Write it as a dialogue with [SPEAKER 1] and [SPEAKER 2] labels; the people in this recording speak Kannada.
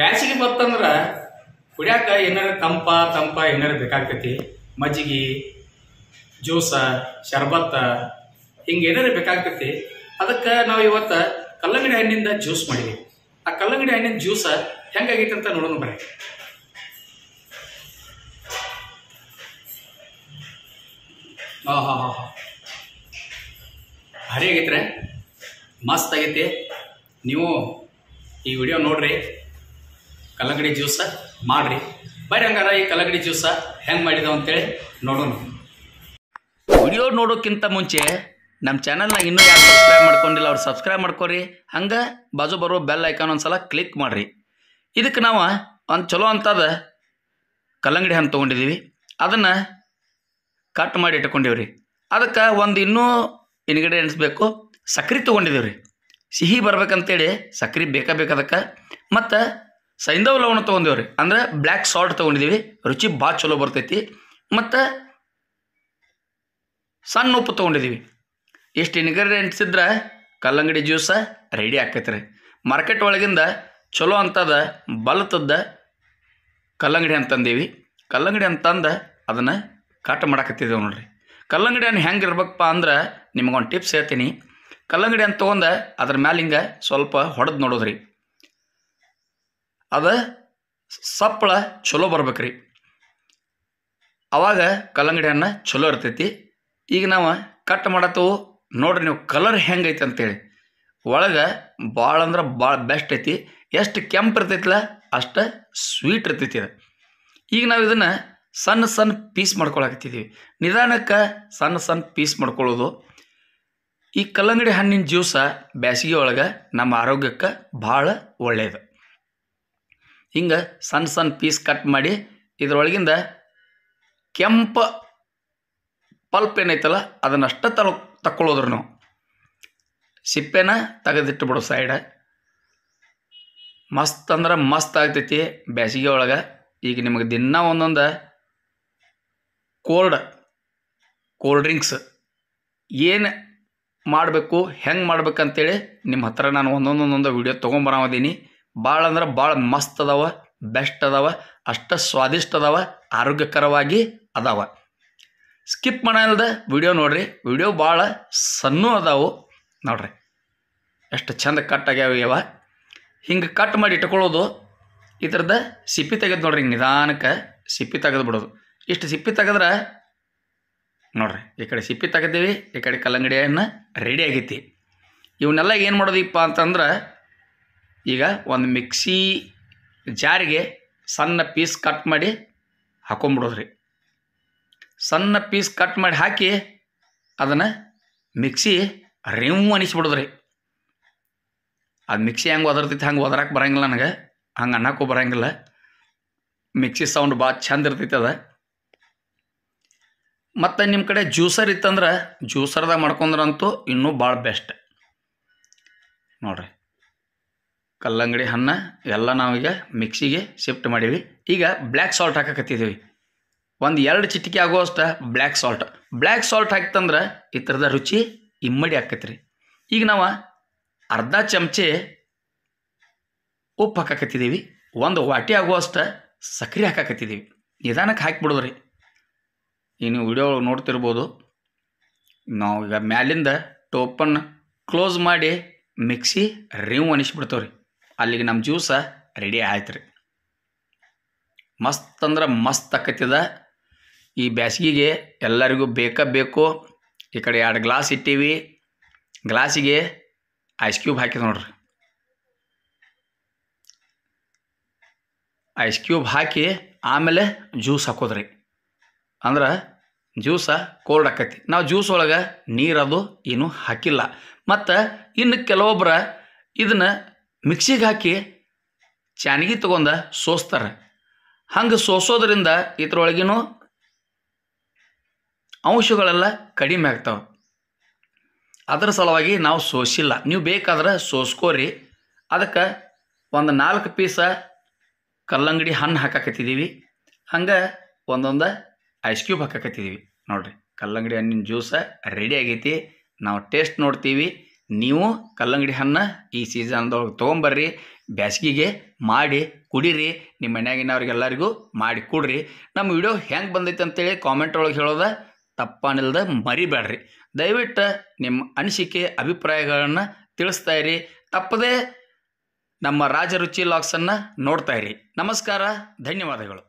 [SPEAKER 1] ಬ್ಯಾಸಿಗೆ ಬತ್ತಂದ್ರೆ ಕುಡಿಯಾಕ ಏನಾರ ತಂಪ ತಂಪ ಏನಾರ ಬೇಕಾಗ್ತೈತಿ ಮಜ್ಜಿಗೆ ಜ್ಯೂಸ ಶರ್ಬತ್ತ ಹಿಂಗೆ ಏನಾರ ಬೇಕಾಗ್ತೈತಿ ಅದಕ್ಕೆ ನಾವು ಇವತ್ತು ಕಲ್ಲಂಗಡಿ ಹಣ್ಣಿಂದ ಜ್ಯೂಸ್ ಮಾಡಿದ್ವಿ ಆ ಕಲ್ಲಂಗಡಿ ಹಣ್ಣಿನ ಜ್ಯೂಸ ಹೆಂಗಾಗೈತೆ ಅಂತ ನೋಡೋಣ ಬರ್ರಿ ಹಾಂ ಹಾಂ ಹಾಂ ಹಾಂ ಭಾರಿ ರೀ ಮಸ್ತ್ ಆಗೈತಿ ನೀವು ಈ ವಿಡಿಯೋ ನೋಡ್ರಿ ಕಲ್ಲಂಗಡಿ ಜ್ಯೂಸ ಮಾಡ್ರಿ ಬರ್ರಿ ಹಂಗಾರ ಈ ಕಲ್ಲಂಗಡಿ ಜ್ಯೂಸ ಹೆಂಗೆ ಮಾಡಿದ ಅಂತೇಳಿ ನೋಡೋಣ ವಿಡಿಯೋ ನೋಡೋಕ್ಕಿಂತ ಮುಂಚೆ ನಮ್ಮ ಚಾನಲ್ನ ಇನ್ನೂ ಯಾರು ಸಬ್ಸ್ಕ್ರೈಬ್ ಮಾಡ್ಕೊಂಡಿಲ್ಲ ಅವ್ರು ಸಬ್ಸ್ಕ್ರೈಬ್ ಮಾಡ್ಕೊರಿ ಹಂಗೆ ಬಾಜು ಬರೋ ಬೆಲ್ ಐಕಾನ್ ಒಂದ್ಸಲ ಸಲ ಕ್ಲಿಕ್ ಮಾಡ್ರಿ ಇದಕ್ಕೆ ನಾವು ಒಂದು ಚಲೋ ಅಂತದ ಕಲ್ಲಂಗಡಿ ಹಣ್ಣು ತೊಗೊಂಡಿದ್ದೀವಿ ಅದನ್ನು ಕಟ್ ಮಾಡಿ ಇಟ್ಕೊಂಡಿವ್ರಿ ಅದಕ್ಕೆ ಒಂದು ಇನ್ನೂ ಇನ್ಗ್ರೀಡಿಯೆಂಟ್ಸ್ ಬೇಕು ಸಕ್ರೆ ತೊಗೊಂಡಿದ್ದೀವಿ ಸಿಹಿ ಬರ್ಬೇಕಂತೇಳಿ ಸಕ್ರೆ ಬೇಕಾ ಅದಕ್ಕೆ ಮತ್ತು ಸೈಂಧವ ಲವಣ ತೊಗೊಂಡೇವೆ ರೀ ಅಂದ್ರೆ ಬ್ಲ್ಯಾಕ್ ಸಾಲ್ಟ್ ತೊಗೊಂಡಿದ್ದೀವಿ ರುಚಿ ಭಾಳ ಚಲೋ ಬರ್ತೈತಿ ಮತ್ತು ಸಣ್ಣ ಉಪ್ಪು ತೊಗೊಂಡಿದ್ದೀವಿ ಇಷ್ಟು ಇಂಗ್ರೀಡಿಯೆಂಟ್ಸ್ ಇದ್ರೆ ಕಲ್ಲಂಗಡಿ ಜ್ಯೂಸ ರೆಡಿ ಆಕೈತೆ ರೀ ಮಾರ್ಕೆಟ್ ಒಳಗಿಂದ ಚಲೋ ಅಂತದ ಬಲತದ್ದ ಕಲ್ಲಂಗಡಿ ಅಂತಂದೀವಿ ಕಲ್ಲಂಗಡಿ ಅಂತಂದು ಅದನ್ನು ಕಾಟ ಮಾಡಾಕತ್ತಿದ್ದೆವು ನೋಡ್ರಿ ಕಲ್ಲಂಗಡಿ ಅನ್ನು ಹೆಂಗೆ ಇರ್ಬೇಕಪ್ಪ ಅಂದ್ರೆ ನಿಮ್ಗೊಂದು ಟಿಪ್ಸ್ ಹೇಳ್ತೀನಿ ಕಲ್ಲಂಗಡಿ ಅಂತ ತಗೊಂಡ ಅದ್ರ ಮ್ಯಾಲಿಂಗ ಸ್ವಲ್ಪ ಹೊಡೆದು ನೋಡೋದ್ರಿ ಅದು ಸಪ್ಪಳ ಚಲೋ ಬರ್ಬೇಕ್ರಿ ಅವಾಗ ಕಲ್ಲಂಗಡಿ ಹಣ್ಣು ಚಲೋ ಇರ್ತೈತಿ ಈಗ ನಾವು ಕಟ್ ಮಾಡತ್ತವು ನೋಡ್ರಿ ನೀವು ಕಲರ್ ಹೆಂಗೈತೆ ಅಂತೇಳಿ ಒಳಗೆ ಭಾಳ ಅಂದ್ರೆ ಭಾಳ ಬೆಸ್ಟ್ ಐತಿ ಎಷ್ಟು ಕೆಂಪು ಇರ್ತೈತಿಲ್ಲ ಅಷ್ಟು ಸ್ವೀಟ್ ಇರ್ತೈತಿ ಅದು ಈಗ ನಾವು ಇದನ್ನು ಸಣ್ಣ ಸಣ್ಣ ಪೀಸ್ ಮಾಡ್ಕೊಳಕತ್ತಿದ್ದೀವಿ ನಿಧಾನಕ್ಕೆ ಸಣ್ಣ ಸಣ್ಣ ಪೀಸ್ ಮಾಡ್ಕೊಳ್ಳೋದು ಈ ಕಲ್ಲಂಗಡಿ ಹಣ್ಣಿನ ಜ್ಯೂಸ ಬ್ಯಾಸಿಗೆ ಒಳಗೆ ನಮ್ಮ ಆರೋಗ್ಯಕ್ಕೆ ಭಾಳ ಒಳ್ಳೆಯದು ಹಿಂಗೆ ಸಣ್ಣ ಸಣ್ಣ ಪೀಸ್ ಕಟ್ ಮಾಡಿ ಇದರೊಳಗಿಂದ ಕೆಂಪ ಪಲ್ಪ್ ಏನೈತಲ್ಲ ಅದನ್ನಷ್ಟ ತಲು ತಕ್ಕೊಳ್ಳೋದ್ರು ನಾವು ಸಿಪ್ಪೆನ ಬಿಡು ಸೈಡ ಮಸ್ತ್ ಅಂದ್ರೆ ಮಸ್ತ್ ಆಗ್ತೈತಿ ಬೇಸಿಗೆ ಒಳಗೆ ಈಗ ನಿಮಗೆ ದಿನ ಒಂದೊಂದು ಕೋಲ್ಡ್ ಕೋಲ್ಡ್ ಡ್ರಿಂಕ್ಸ್ ಏನು ಮಾಡಬೇಕು ಹೆಂಗೆ ಮಾಡ್ಬೇಕಂತೇಳಿ ನಿಮ್ಮ ಹತ್ರ ನಾನು ಒಂದೊಂದೊಂದೊಂದು ವೀಡಿಯೋ ತೊಗೊಂಬರಾಮದೀನಿ ಭಾಳ ಅಂದ್ರೆ ಭಾಳ ಮಸ್ತ್ ಅದಾವ ಬೆಸ್ಟ್ ಅದಾವ ಅಷ್ಟು ಸ್ವಾದಿಷ್ಟ ಅದಾವ ಆರೋಗ್ಯಕರವಾಗಿ ಅದಾವ ಸ್ಕಿಪ್ ಮಾಡಲ್ದ ವಿಡಿಯೋ ನೋಡ್ರಿ ವಿಡಿಯೋ ಭಾಳ ಸಣ್ಣ ಅದಾವು ನೋಡ್ರಿ ಎಷ್ಟು ಚಂದ ಕಟ್ ಆಗ್ಯಾವ ಇವ ಹಿಂಗೆ ಕಟ್ ಮಾಡಿ ಇಟ್ಕೊಳ್ಳೋದು ಥರದ ಸಿಪ್ಪಿ ತೆಗೆದು ನೋಡ್ರಿ ಹಿಂಗೆ ನಿಧಾನಕ್ಕೆ ಸಿಪ್ಪಿ ತೆಗೆದು ಬಿಡೋದು ಇಷ್ಟು ಸಿಪ್ಪಿ ತೆಗೆದ್ರೆ ನೋಡ್ರಿ ಈ ಕಡೆ ಸಿಪ್ಪಿ ತೆಗೆದೀವಿ ಈ ಕಡೆ ಕಲ್ಲಂಗಡಿಯನ್ನು ರೆಡಿ ಆಗೈತಿ ಇವನ್ನೆಲ್ಲ ಏನು ಮಾಡೋದಿಪ್ಪ ಅಂತಂದ್ರೆ ಈಗ ಒಂದು ಮಿಕ್ಸಿ ಜಾರಿಗೆ ಸಣ್ಣ ಪೀಸ್ ಕಟ್ ಮಾಡಿ ಹಾಕೊಂಬಿಡೋದ್ರಿ ಸಣ್ಣ ಪೀಸ್ ಕಟ್ ಮಾಡಿ ಹಾಕಿ ಅದನ್ನು ಮಿಕ್ಸಿ ರೆಮ್ ಅನಿಸ್ಬಿಡೋದ್ರಿ ಅದು ಮಿಕ್ಸಿ ಹೆಂಗೆ ಒದರ್ತೈತಿ ಹಂಗೆ ಒದರಕ್ಕೆ ಬರೋಂಗಿಲ್ಲ ನನಗೆ ಹಂಗೆ ಅನ್ನಕ್ಕೂ ಬರೋಂಗಿಲ್ಲ ಮಿಕ್ಸಿ ಸೌಂಡ್ ಭಾಳ ಚಂದ ಇರ್ತೈತಿ ಅದು ಮತ್ತು ನಿಮ್ಮ ಕಡೆ ಜ್ಯೂಸರ್ ಇತ್ತಂದ್ರೆ ಜ್ಯೂಸರ್ದಾಗ ಮಾಡ್ಕೊಂಡ್ರಂತೂ ಇನ್ನೂ ಭಾಳ ಬೆಸ್ಟ್ ನೋಡಿರಿ ಕಲ್ಲಂಗಡಿ ಹಣ್ಣ ಎಲ್ಲ ನಾವೀಗ ಮಿಕ್ಸಿಗೆ ಶಿಫ್ಟ್ ಮಾಡೀವಿ ಈಗ ಬ್ಲ್ಯಾಕ್ ಸಾಲ್ಟ್ ಹಾಕಕತ್ತಿದ್ದೀವಿ ಒಂದು ಎರಡು ಚಿಟಿಕೆ ಆಗುವಷ್ಟು ಬ್ಲ್ಯಾಕ್ ಸಾಲ್ಟ್ ಬ್ಲ್ಯಾಕ್ ಸಾಲ್ಟ್ ಹಾಕ್ತಂದ್ರೆ ಈ ಥರದ ರುಚಿ ಇಮ್ಮಡಿ ರೀ ಈಗ ನಾವು ಅರ್ಧ ಚಮಚೆ ಉಪ್ಪು ಹಾಕಕತ್ತಿದ್ದೀವಿ ಒಂದು ವಾಟಿ ಆಗುವಷ್ಟು ಸಕ್ರೆ ಹಾಕಕತ್ತಿದ್ದೀವಿ ನಿಧಾನಕ್ಕೆ ಹಾಕಿಬಿಡೋದ್ರಿ ಈ ನೀವು ವಿಡಿಯೋ ನೋಡ್ತಿರ್ಬೋದು ನಾವು ಈಗ ಮ್ಯಾಲಿಂದ ಟೋಪನ್ ಕ್ಲೋಸ್ ಮಾಡಿ ಮಿಕ್ಸಿ ರಿವ್ ಅನಿಸ್ಬಿಡ್ತೇವೆ ರೀ ಅಲ್ಲಿಗೆ ನಮ್ಮ ಜ್ಯೂಸ ರೆಡಿ ಆಯ್ತು ರೀ ಮಸ್ತ್ ಅಂದ್ರೆ ಮಸ್ತ್ ಆಕತಿದ ಈ ಬ್ಯಾಸಿಗೆಗೆ ಎಲ್ಲರಿಗೂ ಬೇಕಾ ಬೇಕು ಈ ಕಡೆ ಎರಡು ಗ್ಲಾಸ್ ಇಟ್ಟೀವಿ ಗ್ಲಾಸಿಗೆ ಐಸ್ ಕ್ಯೂಬ್ ಹಾಕಿದ ನೋಡ್ರಿ ಐಸ್ ಕ್ಯೂಬ್ ಹಾಕಿ ಆಮೇಲೆ ಜ್ಯೂಸ್ ಹಾಕೋದ್ರಿ ಅಂದ್ರೆ ಜ್ಯೂಸ ಕೋಲ್ಡ್ ಆಕತಿ ನಾವು ಜ್ಯೂಸ್ ಒಳಗೆ ನೀರದು ಏನು ಹಾಕಿಲ್ಲ ಮತ್ತು ಇನ್ನು ಕೆಲವೊಬ್ಬರ ಇದನ್ನು ಮಿಕ್ಸಿಗೆ ಹಾಕಿ ಚಾನಗಿ ತೊಗೊಂಡ ಸೋಸ್ತಾರೆ ಹಂಗೆ ಸೋಸೋದ್ರಿಂದ ಇದ್ರೊಳಗಿನೂ ಅಂಶಗಳೆಲ್ಲ ಕಡಿಮೆ ಆಗ್ತಾವೆ ಅದರ ಸಲುವಾಗಿ ನಾವು ಸೋಸಿಲ್ಲ ನೀವು ಬೇಕಾದ್ರೆ ಸೋಸ್ಕೋರಿ ಅದಕ್ಕೆ ಒಂದು ನಾಲ್ಕು ಪೀಸ ಕಲ್ಲಂಗಡಿ ಹಣ್ಣು ಹಾಕಾಕತ್ತಿದ್ದೀವಿ ಹಂಗೆ ಒಂದೊಂದು ಐಸ್ ಕ್ಯೂಬ್ ಹಾಕಾಕತ್ತಿದ್ದೀವಿ ನೋಡಿರಿ ಕಲ್ಲಂಗಡಿ ಹಣ್ಣಿನ ಜ್ಯೂಸ ರೆಡಿ ಆಗೈತಿ ನಾವು ಟೇಸ್ಟ್ ನೋಡ್ತೀವಿ ನೀವು ಕಲ್ಲಂಗಡಿ ಹಣ್ಣು ಈ ಸೀಸನ್ದೊಳಗೆ ತೊಗೊಂಬರ್ರಿ ಬ್ಯಾಸಿಗೆಗೆ ಮಾಡಿ ಕುಡೀರಿ ನಿಮ್ಮ ಮನ್ಯಾಗಿನವ್ರಿಗೆಲ್ಲರಿಗೂ ಮಾಡಿ ಕೊಡ್ರಿ ನಮ್ಮ ವಿಡಿಯೋ ಹೆಂಗೆ ಬಂದೈತೆ ಅಂತೇಳಿ ಕಾಮೆಂಟ್ ಒಳಗೆ ಹೇಳೋದ ತಪ್ಪಾನಿಲ್ದ ಮರಿಬೇಡ್ರಿ ದಯವಿಟ್ಟು ನಿಮ್ಮ ಅನಿಸಿಕೆ ಅಭಿಪ್ರಾಯಗಳನ್ನು ತಿಳಿಸ್ತಾ ಇರಿ ತಪ್ಪದೇ ನಮ್ಮ ರಾಜರುಚಿ ಲಾಕ್ಸನ್ನು ನೋಡ್ತಾ ಇರಿ ನಮಸ್ಕಾರ ಧನ್ಯವಾದಗಳು